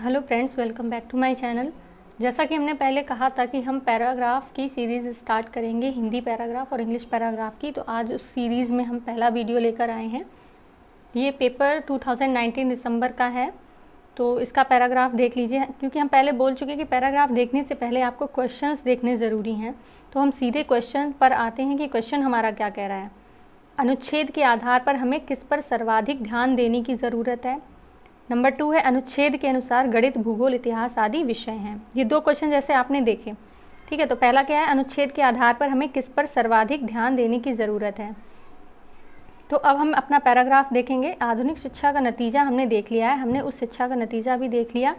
hello friends welcome back to my channel जैसा कि हमने पहले कहा था कि हम पैराग्राफ की सीरीज़ स्टार्ट करेंगे हिंदी पैराग्राफ और इंग्लिश पैराग्राफ की तो आज उस सीरीज़ में हम पहला वीडियो लेकर आए हैं ये पेपर 2019 दिसंबर का है तो इसका पैराग्राफ देख लीजिए क्योंकि हम पहले बोल चुके कि पैराग्राफ देखने से पहले आपको क्वेश्चन देखने ज़रूरी हैं तो हम सीधे क्वेश्चन पर आते हैं कि क्वेश्चन हमारा क्या कह रहा है अनुच्छेद के आधार पर हमें किस पर सर्वाधिक ध्यान देने की ज़रूरत है नंबर टू है अनुच्छेद के अनुसार गणित भूगोल इतिहास आदि विषय हैं ये दो क्वेश्चन जैसे आपने देखे ठीक है तो पहला क्या है अनुच्छेद के आधार पर हमें किस पर सर्वाधिक ध्यान देने की ज़रूरत है तो अब हम अपना पैराग्राफ देखेंगे आधुनिक शिक्षा का नतीजा हमने देख लिया है हमने उस शिक्षा का नतीजा भी देख लिया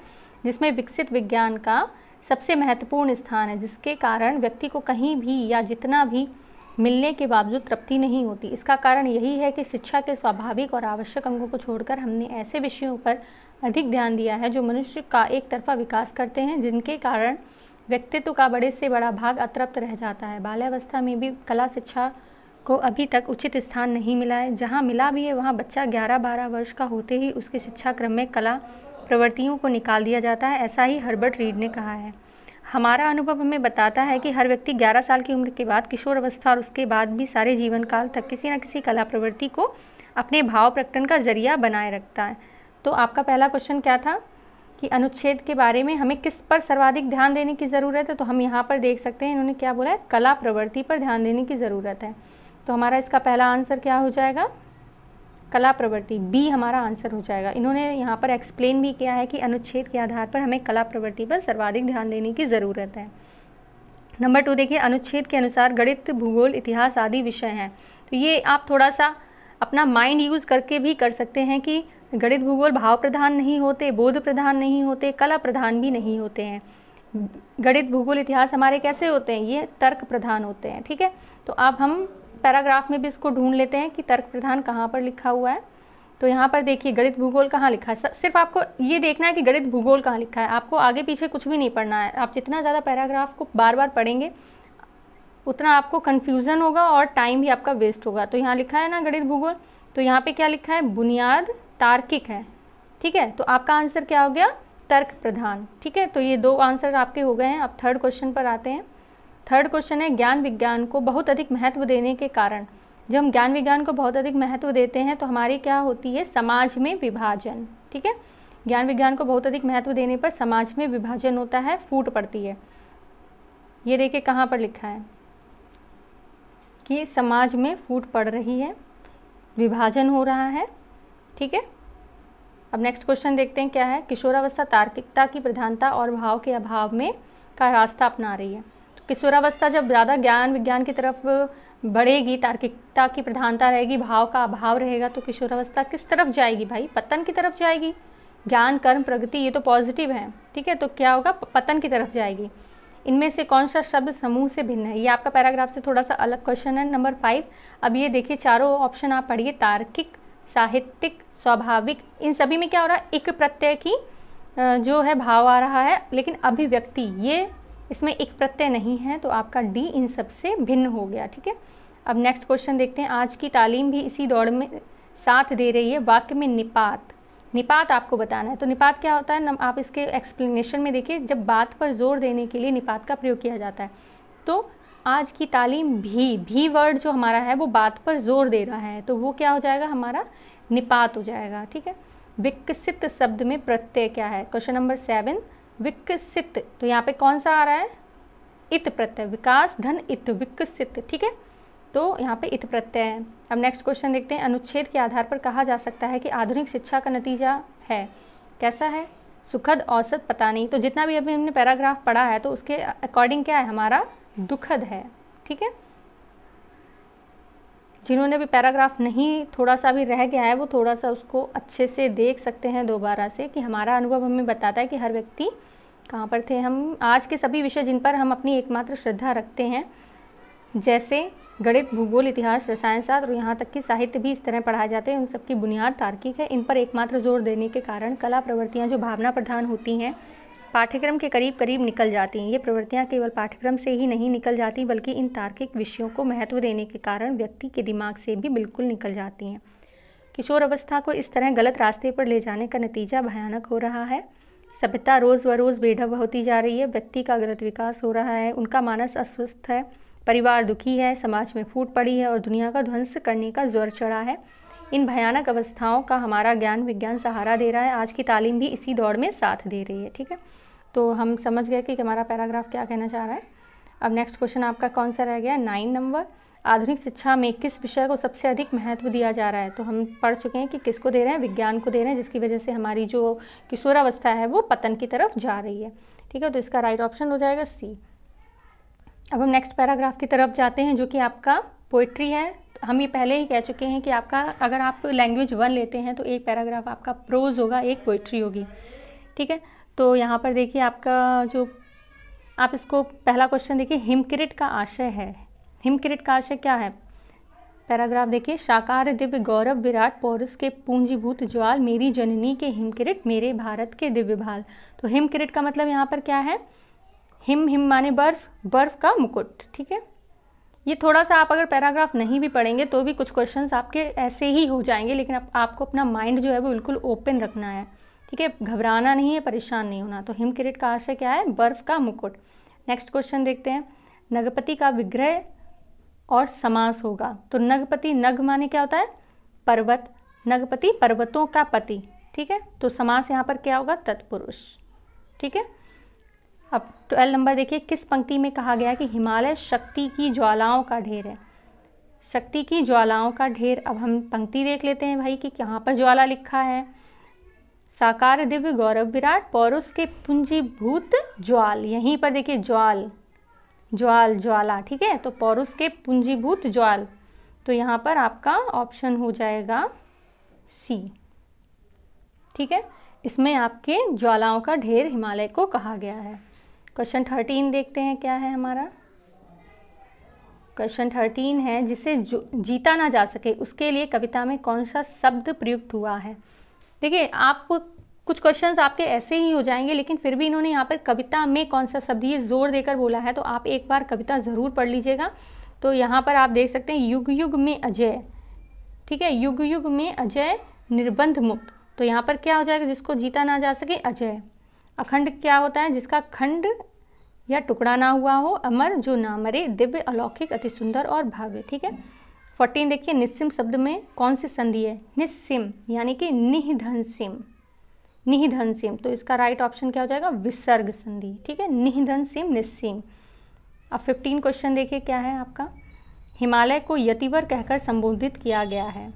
जिसमें विकसित विज्ञान का सबसे महत्वपूर्ण स्थान है जिसके कारण व्यक्ति को कहीं भी या जितना भी मिलने के बावजूद तृप्ति नहीं होती इसका कारण यही है कि शिक्षा के स्वाभाविक और आवश्यक अंगों को छोड़कर हमने ऐसे विषयों पर अधिक ध्यान दिया है जो मनुष्य का एक तरफा विकास करते हैं जिनके कारण व्यक्तित्व का बड़े से बड़ा भाग अतृप्त रह जाता है बाल्यावस्था में भी कला शिक्षा को अभी तक उचित स्थान नहीं मिला है जहाँ मिला भी है वहाँ बच्चा ग्यारह बारह वर्ष का होते ही उसके शिक्षा क्रम में कला प्रवृत्तियों को निकाल दिया जाता है ऐसा ही हर्बर्ट रीड ने कहा है हमारा अनुभव हमें बताता है कि हर व्यक्ति 11 साल की उम्र के बाद किशोर अवस्था और उसके बाद भी सारे जीवन काल तक किसी न किसी कला प्रवृत्ति को अपने भाव प्रकटन का जरिया बनाए रखता है तो आपका पहला क्वेश्चन क्या था कि अनुच्छेद के बारे में हमें किस पर सर्वाधिक ध्यान देने की ज़रूरत है तो हम यहाँ पर देख सकते हैं इन्होंने क्या बोला है कला प्रवृत्ति पर ध्यान देने की ज़रूरत है तो हमारा इसका पहला आंसर क्या हो जाएगा कला प्रवृत्ति बी हमारा आंसर हो जाएगा इन्होंने यहाँ पर एक्सप्लेन भी किया है कि अनुच्छेद के आधार पर हमें कला प्रवृत्ति पर सर्वाधिक ध्यान देने की ज़रूरत है नंबर टू देखिए अनुच्छेद के अनुसार गणित भूगोल इतिहास आदि विषय हैं तो ये आप थोड़ा सा अपना माइंड यूज़ करके भी कर सकते हैं कि गणित भूगोल भाव प्रधान नहीं होते बोध प्रधान नहीं होते कला प्रधान भी नहीं होते हैं गणित भूगोल इतिहास हमारे कैसे होते हैं ये तर्क प्रधान होते हैं ठीक है तो अब हम पैराग्राफ में भी इसको ढूंढ लेते हैं कि तर्क प्रधान कहाँ पर लिखा हुआ है तो यहाँ पर देखिए गणित भूगोल कहाँ लिखा है सिर्फ आपको ये देखना है कि गणित भूगोल कहाँ लिखा है आपको आगे पीछे कुछ भी नहीं पढ़ना है आप जितना ज़्यादा पैराग्राफ को बार बार पढ़ेंगे उतना आपको कन्फ्यूज़न होगा और टाइम भी आपका वेस्ट होगा तो यहाँ लिखा है ना गणित भूगोल तो यहाँ पर क्या लिखा है बुनियाद तार्किक है ठीक है तो आपका आंसर क्या हो गया तर्क प्रधान ठीक है तो ये दो आंसर आपके हो गए हैं अब थर्ड क्वेश्चन पर आते हैं थर्ड क्वेश्चन है ज्ञान विज्ञान को बहुत अधिक महत्व देने के कारण जब हम ज्ञान विज्ञान को बहुत अधिक महत्व देते हैं तो हमारी क्या होती है समाज में विभाजन ठीक है ज्ञान विज्ञान को बहुत अधिक महत्व देने पर समाज में विभाजन होता है फूट पड़ती है ये देखिए कहाँ पर लिखा है कि समाज में फूट पड़ रही है विभाजन हो रहा है ठीक है अब नेक्स्ट क्वेश्चन देखते हैं क्या है किशोरावस्था तार्किकता की प्रधानता और भाव के अभाव में का रास्ता अपना रही है किशोरावस्था जब ज़्यादा ज्ञान विज्ञान की तरफ बढ़ेगी तार्किकता की प्रधानता रहेगी भाव का अभाव रहेगा तो किशोरावस्था किस तरफ जाएगी भाई पतन की तरफ जाएगी ज्ञान कर्म प्रगति ये तो पॉजिटिव है ठीक है तो क्या होगा पतन की तरफ जाएगी इनमें से कौन सा शब्द समूह से भिन्न है ये आपका पैराग्राफ से थोड़ा सा अलग क्वेश्चन है नंबर फाइव अब ये देखिए चारों ऑप्शन आप पढ़िए तार्किक साहित्यिक स्वाभाविक इन सभी में क्या हो रहा है एक प्रत्यय की जो है भाव आ रहा है लेकिन अभिव्यक्ति ये इसमें एक प्रत्यय नहीं है तो आपका डी इन सब से भिन्न हो गया ठीक है अब नेक्स्ट क्वेश्चन देखते हैं आज की तालीम भी इसी दौड़ में साथ दे रही है वाक्य में निपात निपात आपको बताना है तो निपात क्या होता है आप इसके एक्सप्लेनेशन में देखिए जब बात पर जोर देने के लिए निपात का प्रयोग किया जाता है तो आज की तालीम भी भी वर्ड जो हमारा है वो बात पर जोर दे रहा है तो वो क्या हो जाएगा हमारा निपात हो जाएगा ठीक है विकसित शब्द में प्रत्यय क्या है क्वेश्चन नंबर सेवन विकसित तो यहाँ पे कौन सा आ रहा है इत प्रत्यय विकास धन इत विकसित ठीक है तो यहाँ पे इत प्रत्यय है अब नेक्स्ट क्वेश्चन देखते हैं अनुच्छेद के आधार पर कहा जा सकता है कि आधुनिक शिक्षा का नतीजा है कैसा है सुखद औसत पता नहीं तो जितना भी अभी हमने पैराग्राफ पढ़ा है तो उसके अकॉर्डिंग क्या है हमारा दुखद है ठीक है जिन्होंने भी पैराग्राफ नहीं थोड़ा सा भी रह गया है वो थोड़ा सा उसको अच्छे से देख सकते हैं दोबारा से कि हमारा अनुभव हमें बताता है कि हर व्यक्ति कहाँ पर थे हम आज के सभी विषय जिन पर हम अपनी एकमात्र श्रद्धा रखते हैं जैसे गणित भूगोल इतिहास रसायन शास्त्र और यहाँ तक कि साहित्य भी इस तरह पढ़ाए जाते हैं उन सबकी बुनियाद तार्किक है इन पर एकमात्र जोर देने के कारण कला प्रवृत्तियाँ जो भावना प्रधान होती हैं पाठ्यक्रम के करीब करीब निकल जाती हैं ये प्रवृत्तियाँ केवल पाठ्यक्रम से ही नहीं निकल जाती बल्कि इन तार्किक विषयों को महत्व देने के कारण व्यक्ति के दिमाग से भी बिल्कुल निकल जाती हैं किशोर अवस्था को इस तरह गलत रास्ते पर ले जाने का नतीजा भयानक हो रहा है सभ्यता रोज़ व रोज़ बेढब होती जा रही है व्यक्ति का गलत विकास हो रहा है उनका मानस अस्वस्थ है परिवार दुखी है समाज में फूट पड़ी है और दुनिया का ध्वंस करने का जोर चढ़ा है इन भयानक अवस्थाओं का हमारा ज्ञान विज्ञान सहारा दे रहा है आज की तालीम भी इसी दौड़ में साथ दे रही है ठीक है तो हम समझ गए कि हमारा पैराग्राफ क्या कहना चाह रहा है अब नेक्स्ट क्वेश्चन आपका कौन सा रह गया नाइन नंबर आधुनिक शिक्षा में किस विषय को सबसे अधिक महत्व दिया जा रहा है तो हम पढ़ चुके हैं कि किसको दे रहे हैं विज्ञान को दे रहे हैं जिसकी वजह से हमारी जो किशोरावस्था है वो पतन की तरफ जा रही है ठीक है तो इसका राइट ऑप्शन हो जाएगा सी अब हम नेक्स्ट पैराग्राफ की तरफ जाते हैं जो कि आपका पोइट्री है हम ये पहले ही कह चुके हैं कि आपका अगर आप लैंग्वेज वन लेते हैं तो एक पैराग्राफ आपका प्रोज होगा एक पोइट्री होगी ठीक है तो यहाँ पर देखिए आपका जो आप इसको पहला क्वेश्चन देखिए हिमक्रिट का आशय है हिमकिरीट का आशय क्या है पैराग्राफ देखिए शाकार दिव्य गौरव विराट पौरस के पूंजीभूत ज्वाल मेरी जननी के हिमकिरीट मेरे भारत के दिव्य भाल तो हिमकिरीट का मतलब यहाँ पर क्या है हिम हिम माने बर्फ बर्फ का मुकुट ठीक है ये थोड़ा सा आप अगर पैराग्राफ नहीं भी पढ़ेंगे तो भी कुछ क्वेश्चंस आपके ऐसे ही हो जाएंगे लेकिन आप, आपको अपना माइंड जो है वो बिल्कुल ओपन रखना है ठीक है घबराना नहीं है परेशान नहीं होना तो हिम किरिट का आशय क्या है बर्फ का मुकुट नेक्स्ट क्वेश्चन देखते हैं नगपति का विग्रह और समास होगा तो नगपति नग माने क्या होता है पर्वत नगपति पर्वतों का पति ठीक है तो समास यहाँ पर क्या होगा तत्पुरुष ठीक है अब ट्वेल्व नंबर देखिए किस पंक्ति में कहा गया कि हिमालय शक्ति की ज्वालाओं का ढेर है शक्ति की ज्वालाओं का ढेर अब हम पंक्ति देख लेते हैं भाई कि कहाँ पर ज्वाला लिखा है साकार दिव्य गौरव विराट पौरुष के पूंजीभूत ज्वाल यहीं पर देखिए ज्वाल ज्वाल ज्वाला ठीक है तो पौरुष के पूंजीभूत ज्वाल तो यहाँ पर आपका ऑप्शन हो जाएगा सी ठीक है इसमें आपके ज्वालाओं का ढेर हिमालय को कहा गया है क्वेश्चन थर्टीन देखते हैं क्या है हमारा क्वेश्चन थर्टीन है जिसे जीता ना जा सके उसके लिए कविता में कौन सा शब्द प्रयुक्त हुआ है देखिए आप कुछ क्वेश्चंस आपके ऐसे ही हो जाएंगे लेकिन फिर भी इन्होंने यहाँ पर कविता में कौन सा शब्द ये जोर देकर बोला है तो आप एक बार कविता ज़रूर पढ़ लीजिएगा तो यहाँ पर आप देख सकते हैं युग युग में अजय ठीक है युग युग में अजय निर्बंध मुक्त तो यहाँ पर क्या हो जाएगा जिसको जीता ना जा सके अजय अखंड क्या होता है जिसका खंड या टुकड़ा ना हुआ हो अमर जो ना मरे दिव्य अलौकिक अति सुंदर और भाव्य ठीक है फोर्टीन देखिए निस्सिम शब्द में कौन सी संधि है निस्सिम यानी कि निधन सिम निहिधन सीम तो इसका राइट ऑप्शन क्या हो जाएगा विसर्ग संधि ठीक है निहिधन सीम निस्सीम अब फिफ्टीन क्वेश्चन देखिए क्या है आपका हिमालय को यतिवर कहकर संबोधित किया गया है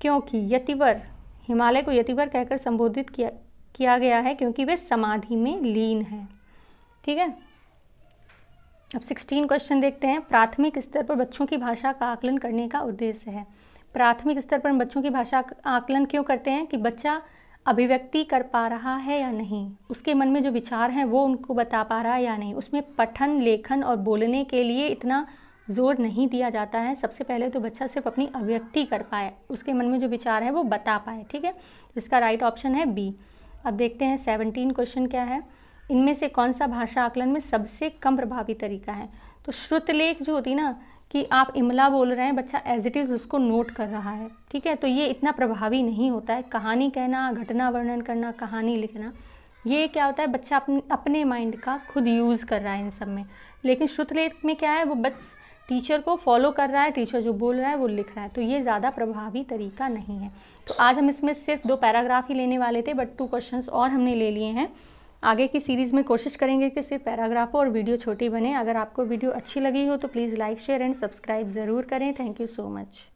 क्योंकि यतिवर हिमालय को यतिवर कहकर संबोधित किया किया गया है क्योंकि वे समाधि में लीन है ठीक है अब सिक्सटीन क्वेश्चन देखते हैं प्राथमिक स्तर पर बच्चों की भाषा का आकलन करने का उद्देश्य है प्राथमिक स्तर पर बच्चों की भाषा आकलन क्यों करते हैं कि बच्चा अभिव्यक्ति कर पा रहा है या नहीं उसके मन में जो विचार हैं वो उनको बता पा रहा है या नहीं उसमें पठन लेखन और बोलने के लिए इतना जोर नहीं दिया जाता है सबसे पहले तो बच्चा सिर्फ अपनी अभिव्यक्ति कर पाए उसके मन में जो विचार है वो बता पाए ठीक है इसका राइट ऑप्शन है बी अब देखते हैं सेवनटीन क्वेश्चन क्या है इनमें से कौन सा भाषा आकलन में सबसे कम प्रभावी तरीका है तो श्रुतलेख जो होती ना कि आप इमला बोल रहे हैं बच्चा एज इट इज़ उसको नोट कर रहा है ठीक है तो ये इतना प्रभावी नहीं होता है कहानी कहना घटना वर्णन करना कहानी लिखना ये क्या होता है बच्चा अपने अपने माइंड का खुद यूज़ कर रहा है इन सब में लेकिन श्रुतलेख में क्या है वो बस टीचर को फॉलो कर रहा है टीचर जो बोल रहा है वो लिख रहा है तो ये ज़्यादा प्रभावी तरीका नहीं है तो आज हम इसमें सिर्फ दो पैराग्राफ ही लेने वाले थे बट टू क्वेश्चंस और हमने ले लिए हैं आगे की सीरीज़ में कोशिश करेंगे कि सिर्फ पैराग्राफ और वीडियो छोटी बने अगर आपको वीडियो अच्छी लगी हो तो please like share and subscribe ज़रूर करें थैंक यू सो मच